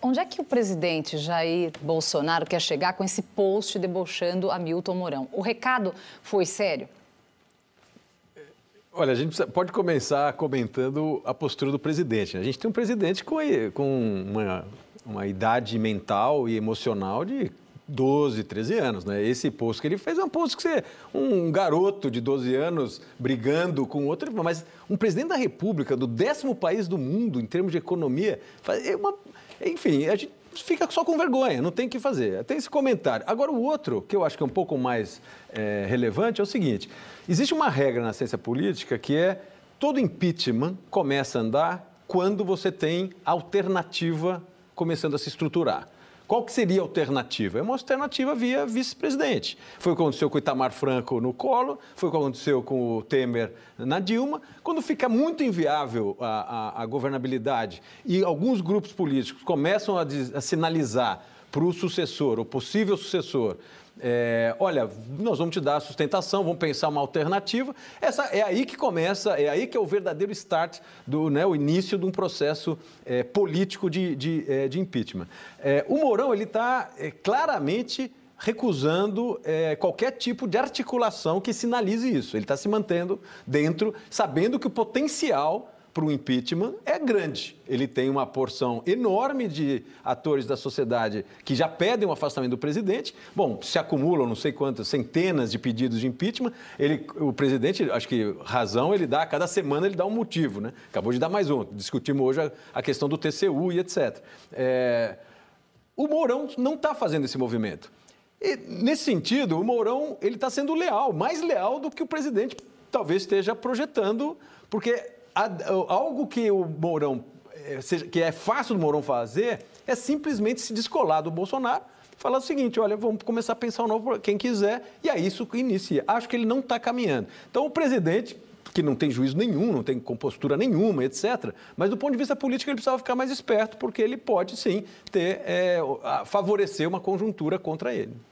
Onde é que o presidente Jair Bolsonaro quer chegar com esse post debochando a Mourão? O recado foi sério? É, olha, a gente pode começar comentando a postura do presidente. Né? A gente tem um presidente com, uma, uma idade mental e emocional de 12, 13 anos, né? Esse post que ele fez é um post que você, um garoto de 12 anos brigando com outro, mas um presidente da República do décimo país do mundo em termos de economia, é uma, enfim, a gente fica só com vergonha, não tem o que fazer. Tem esse comentário. Agora, o outro, que eu acho que é um pouco mais é, relevante, é o seguinte: existe uma regra na ciência política que é todo impeachment começa a andar quando você tem alternativa começando a se estruturar. Qual que seria a alternativa? É uma alternativa via vice-presidente. Foi o que aconteceu com o Itamar Franco no Collor, foi o que aconteceu com o Temer na Dilma. Quando fica muito inviável a, a, a governabilidade e alguns grupos políticos começam a, a sinalizar para o sucessor, o possível sucessor, é, olha, nós vamos te dar sustentação, vamos pensar uma alternativa. Essa é aí que começa, é aí que é o verdadeiro start do, né, o início de um processo é, político de, de, é, de impeachment. É, o Mourão ele está é, claramente recusando é, qualquer tipo de articulação que sinalize isso. Ele está se mantendo dentro, sabendo que o potencial para o impeachment é grande. Ele tem uma porção enorme de atores da sociedade que já pedem o afastamento do presidente. Bom, se acumulam não sei quantas, centenas de pedidos de impeachment. Ele, o presidente, acho que razão, ele dá, cada semana ele dá um motivo, né? Acabou de dar mais um. Discutimos hoje a, a questão do TCU e etc. É, o Mourão não está fazendo esse movimento. E, nesse sentido, o Mourão ele está sendo leal, mais leal do que o presidente talvez esteja projetando, porque algo que o Mourão, é, que é fácil do Mourão fazer, é simplesmente se descolar do Bolsonaro falar o seguinte: olha, vamos começar a pensar um novo, quem quiser, e aí é isso inicia. Acho que ele não está caminhando. Então, o presidente, que não tem juízo nenhum, não tem compostura nenhuma, etc., mas do ponto de vista político, ele precisava ficar mais esperto, porque ele pode sim ter, é, favorecer uma conjuntura contra ele.